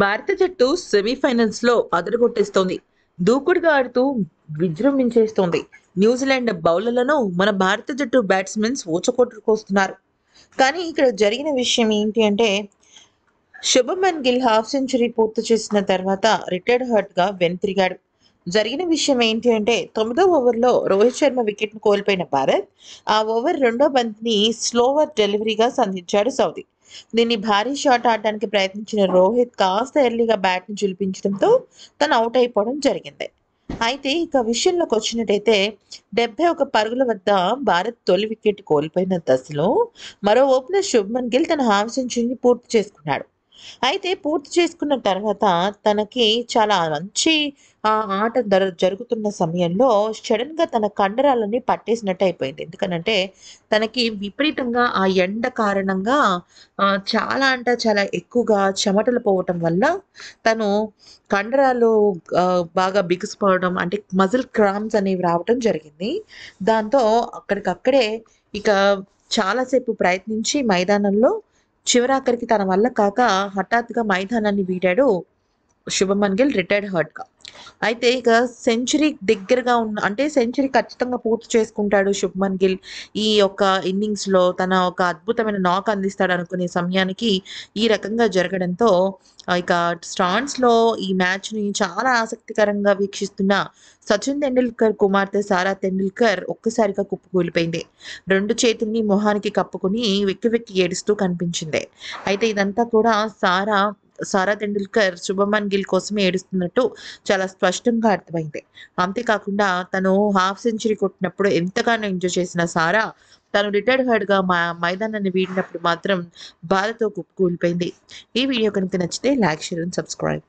భారత జట్టు సెమీఫైనల్స్ లో అదరగొట్టేస్తోంది దూకుడుగా ఆడుతూ విజృంభించేస్తోంది న్యూజిలాండ్ బౌలర్లను మన భారత జట్టు బ్యాట్స్మెన్స్ ఊచకొట్టుకొస్తున్నారు కానీ ఇక్కడ జరిగిన విషయం ఏంటి అంటే శుభమన్ గిల్ హాఫ్ సెంచరీ పూర్తి చేసిన తర్వాత రిటైర్డ్ హర్ట్గా వెనుతిరిగాడు జరిగిన విషయం ఏంటి అంటే తొమ్మిదో ఓవర్లో రోహిత్ శర్మ వికెట్ను కోల్పోయిన భారత్ ఆ ఓవర్ రెండో బంతిని స్లోవర్ డెలివరీగా సంధించాడు సౌదీ దీన్ని భారీ షాట్ ఆడడానికి ప్రయత్నించిన రోహిత్ కాస్త ఎర్లీగా బ్యాట్ను చూపించడంతో తను అవుట్ అయిపోవడం జరిగింది అయితే ఇక విషయంలోకి వచ్చినట్టయితే డెబ్బై ఒక పరుగుల వద్ద భారత్ తొలి వికెట్ కోల్పోయిన దశలో మరో ఓపెనర్ శుభ్మన్ గిల్ తన హాఫ్ సెంచరీని పూర్తి చేసుకున్నాడు అయితే పూర్తి చేసుకున్న తర్వాత తనకి చాలా మంచి ఆట జరుగుతున్న సమయంలో సడన్గా తన కండరాలని పట్టేసినట్టు అయిపోయింది ఎందుకనంటే తనకి విపరీతంగా ఆ ఎండ కారణంగా చాలా అంటే చాలా ఎక్కువగా చెమటలు పోవటం వల్ల తను కండరాలు బాగా బిగుసిపోవడం అంటే మజిల్ క్రామ్స్ అనేవి రావడం జరిగింది దాంతో అక్కడికక్కడే ఇక చాలాసేపు ప్రయత్నించి మైదానంలో చివరాఖరికి తన వల్ల కాక హఠాత్తుగా మైదానాన్ని వీడాడు శుభమన్ గిల్ రిటైర్డ్ హర్ట్గా అయితే ఇక సెంచరీ దగ్గరగా ఉన్న అంటే సెంచరీ ఖచ్చితంగా పూర్తి చేసుకుంటాడు శుభ్మన్ గిల్ ఈ యొక్క ఇన్నింగ్స్లో తన ఒక అద్భుతమైన నాక్ అందిస్తాడు అనుకునే సమయానికి ఈ రకంగా జరగడంతో ఇక స్టాన్స్లో ఈ మ్యాచ్ని చాలా ఆసక్తికరంగా వీక్షిస్తున్న సచిన్ తెండూల్కర్ కుమార్తె సారా తెండూల్కర్ ఒక్కసారిగా కుప్పకూలిపోయింది రెండు చేతుల్ని మొహానికి కప్పుకుని వెక్కి వెక్కి ఏడుస్తూ కనిపించింది అయితే ఇదంతా కూడా సారా సారా తెండూల్కర్ శుభమన్ గిల్ కోసం ఏడుస్తున్నట్టు చాలా స్పష్టంగా అర్థమైంది అంతేకాకుండా తను హాఫ్ సెంచరీ కొట్టినప్పుడు ఎంతగానో ఎంజాయ్ చేసిన సారా తను రిటైర్డ్ గా మా మైదానాన్ని వీడినప్పుడు మాత్రం బాధతో కూలిపోయింది ఈ వీడియో కనుక నచ్చితే లైక్ షేర్ అండ్ సబ్స్క్రైబ్